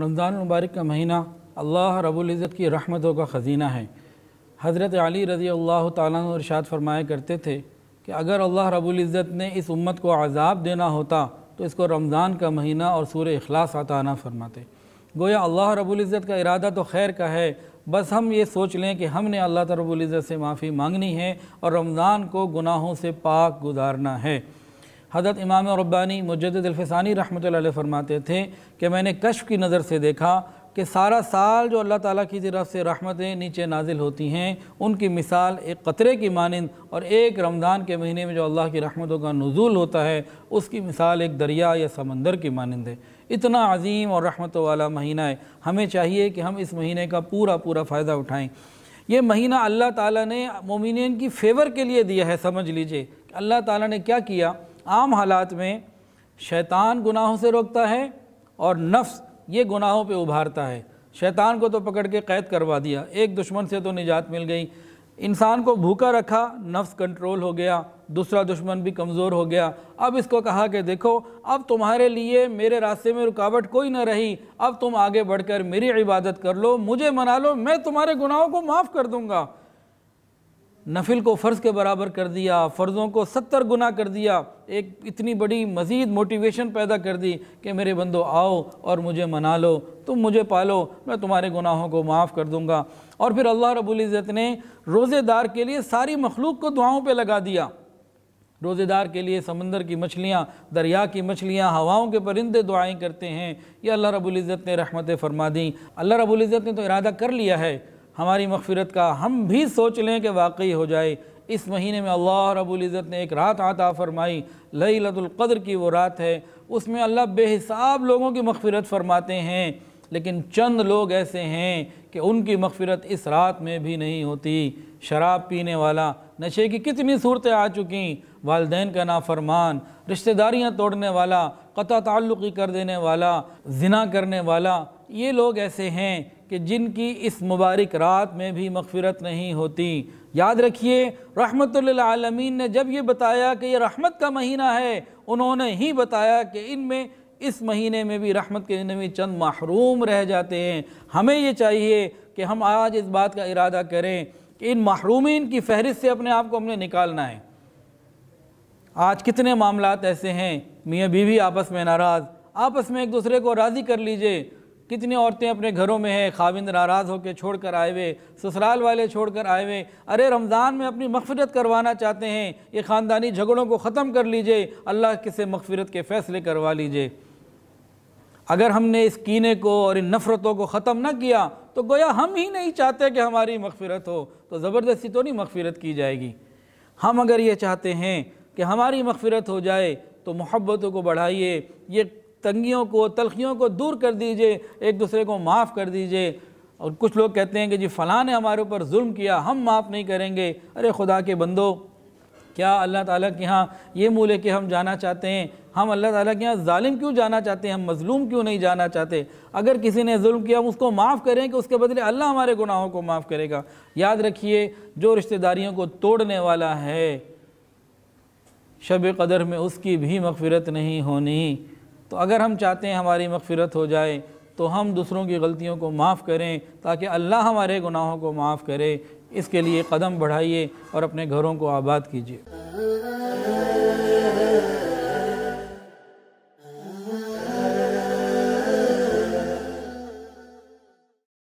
रमज़ान मुबारक का महीना अल्लाह रबुल्ज़त की रहमतों का ख़ज़ीना है हज़रत अली रज़ी अल्लाह तरशाद फरमाया करते थे कि अगर अल्लाह रबुल्ज़त ने इस उम्मत को आज़ाब देना होता तो इसको रमज़ान का महीना और सूर अखलास आता ना फरमाते गोया अल्लाह रबुल्ज़त का इरादा तो खैर का है बस हम ये सोच लें कि हमने अल्लाह रबुल्ज़त से माफ़ी मांगनी है और रमज़ान को गुनाहों से पाक गुजारना है हज़रत इमाम रब्बानी मुजदफ़ानी रहमत फ़रमाते थे कि मैंने कश्फ की नज़र से देखा कि सारा साल जो अल्लाह ताला की तरफ से रहमतें नीचे नाजिल होती हैं उनकी मिसाल एक कतरे की मानंद और एक रमज़ान के महीने में जो अल्लाह की रहमतों का नज़ुल होता है उसकी मिसाल एक दरिया या समंदर की मानंद है इतना अजीम और रहमतों वाला महीना है हमें चाहिए कि हम इस महीने का पूरा पूरा फ़ायदा उठाएँ ये महीना अल्लाह ताला ने मोमिन की फ़ेवर के लिए दिया है समझ लीजिए अल्लाह ताला ने क्या किया आम हालात में शैतान गुनाहों से रोकता है और नफ्स ये गुनाहों पे उभारता है शैतान को तो पकड़ के कैद करवा दिया एक दुश्मन से तो निजात मिल गई इंसान को भूखा रखा नफ्स कंट्रोल हो गया दूसरा दुश्मन भी कमज़ोर हो गया अब इसको कहा कि देखो अब तुम्हारे लिए मेरे रास्ते में रुकावट कोई ना रही अब तुम आगे बढ़कर मेरी इबादत कर लो मुझे मना लो मैं तुम्हारे गुनाहों को माफ़ कर दूंगा नफिल को फ़र्ज़ के बराबर कर दिया फ़र्ज़ों को सत्तर गुना कर दिया एक इतनी बड़ी मज़ीद मोटिवेशन पैदा कर दी कि मेरे बंदो आओ और मुझे मना लो तुम मुझे पालो मैं तुम्हारे गुनाहों को माफ़ कर दूँगा और फिर अल्लाह रबुल्ज़त ने रोज़ेदार के लिए सारी मखलूक को दुआओं पर लगा दिया रोज़ेदार के लिए समंदर की मछलियाँ दरिया की मछलियाँ हवाओं के परिंदे दुआएँ करते हैं यह अल्लाह रबुल्ज़त ने रहमतें फरमा दी अल्लाह रबुल्ज़त ने तो इरादा कर लिया है हमारी मफफ़रत का हम भी सोच लें कि वाकई हो जाए इस महीने में अल्लाह रबुल्ज़त ने एक रात आता फ़रमाई लई लतुल्क़द्र की वो रात है उसमें अल्लाह बेहिसाब लोगों की मगफरत फरमाते हैं लेकिन चंद लोग ऐसे हैं कि उनकी मगफरत इस रात में भी नहीं होती शराब पीने वाला नशे की कितनी सूरतें आ चुकी वालदेन का नाफरमान रिश्तेदारियां तोड़ने वाला कता ताल्लुक़ी कर देने वाला जिना करने वाला ये लोग ऐसे हैं कि जिनकी इस मुबारक रात में भी मगफरत नहीं होती याद रखिए रहमत आलमीन ने जब ये बताया कि यह रहमत का महीना है उन्होंने ही बताया कि इनमें इस महीने में भी रहमत के में चंद महरूम रह जाते हैं हमें ये चाहिए कि हम आज इस बात का इरादा करें कि इन महरूमिन की फहरिस्त से अपने आप को हमने निकालना है आज कितने मामला ऐसे हैं मियाँ बीवी आपस में नाराज़ आपस में एक दूसरे को राज़ी कर लीजिए कितनी औरतें अपने घरों में हैं खाविंद नाराज़ होकर छोड़ कर आए हुए ससुराल वाले छोड़ कर आए हुए अरे रमज़ान में अपनी मगफरत करवाना चाहते हैं ये ख़ानदानी झगड़ों को ख़त्म कर लीजिए अल्लाह किसे मफफरत के फ़ैसले करवा लीजिए अगर हमने इस कीने को और इन नफ़रतों को ख़त्म ना किया तो गोया हम ही नहीं चाहते कि हमारी मगफरत हो तो ज़बरदस्ती तो नहीं मफफरत की जाएगी हम अगर ये चाहते हैं कि हमारी मगफरत हो जाए तो मोहब्बतों को बढ़ाइए ये तंगियों को तलखियों को दूर कर दीजिए एक दूसरे को माफ़ कर दीजिए और कुछ लोग कहते हैं कि जी फ़लाँ ने हमारे ऊपर जुल्म किया हम माफ़ नहीं करेंगे अरे खुदा के बंदो क्या अल्लाह ताला के यहाँ ये मूल है कि हम जाना चाहते हैं हम अल्लाह ताला के यहाँ ालिम क्यों जाना चाहते हैं हम मजलूम क्यों नहीं जाना चाहते अगर किसी ने जुल्म किया हम उसको माफ़ करें कि उसके बदले अल्लाह हमारे गुनाहों को माफ़ करेगा याद रखिए जो रिश्तेदारियों को तोड़ने वाला है शब कदर में उसकी भी मगफरत नहीं होनी तो अगर हम चाहते हैं हमारी मगफिरत हो जाए तो हम दूसरों की गलतियों को माफ़ करें ताकि अल्लाह हमारे गुनाहों को माफ़ करे इसके लिए कदम बढ़ाइए और अपने घरों को आबाद कीजिए